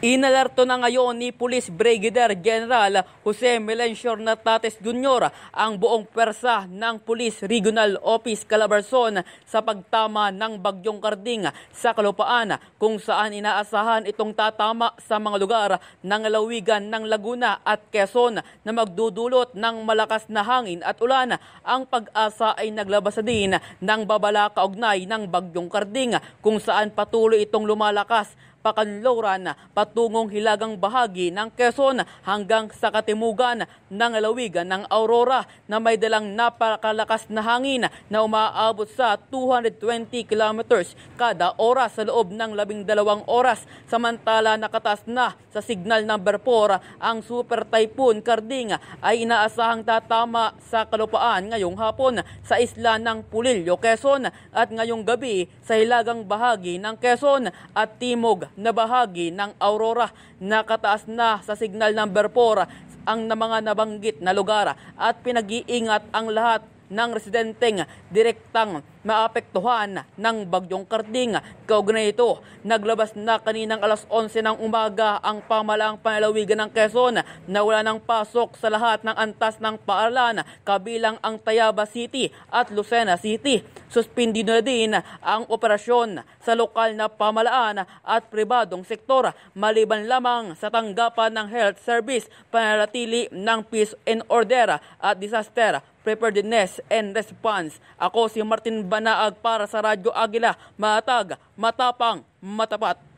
Inalerto na ngayon ni Police Brigadier General Jose Melencio Natates Jr. ang buong persa ng Police Regional Office Calabarzon sa pagtama ng Bagyong Karding sa Kalupaan kung saan inaasahan itong tatama sa mga lugar ng Lawigan ng Laguna at Quezon na magdudulot ng malakas na hangin at ulan. Ang pag-asa ay naglabas din ng babala kaugnay ng Bagyong Karding kung saan patuloy itong lumalakas Pakanloran patungong hilagang bahagi ng Quezon hanggang sa katimugan ng lawigan ng Aurora na may dalang napakalakas na hangin na umaabot sa 220 kilometers kada oras sa loob ng labing dalawang oras samantala nakatas na sa signal number 4 ang Super Typhoon Karding ay inaasahang tatama sa kalupaan ngayong hapon sa isla ng Pulillo, Quezon at ngayong gabi sa hilagang bahagi ng Quezon at Timog na bahagi ng aurora. Nakataas na sa signal number 4 ang mga nabanggit na lugar at pinag-iingat ang lahat ng residenteng direktang maapektuhan ng bagyong karding. Kaugnay ito, naglabas na kaninang alas 11 ng umaga ang pamalaang panalawigan ng Quezon na wala ng pasok sa lahat ng antas ng paaralan kabilang ang Tayaba City at Lucena City suspendido na din ang operasyon sa lokal na pamalaan at pribadong sektor maliban lamang sa tanggapan ng health service panaratili ng peace and order at disaster preparedness and response. Ako si Martin Banaag para sa Radyo Agila, matag, matapang, matapat.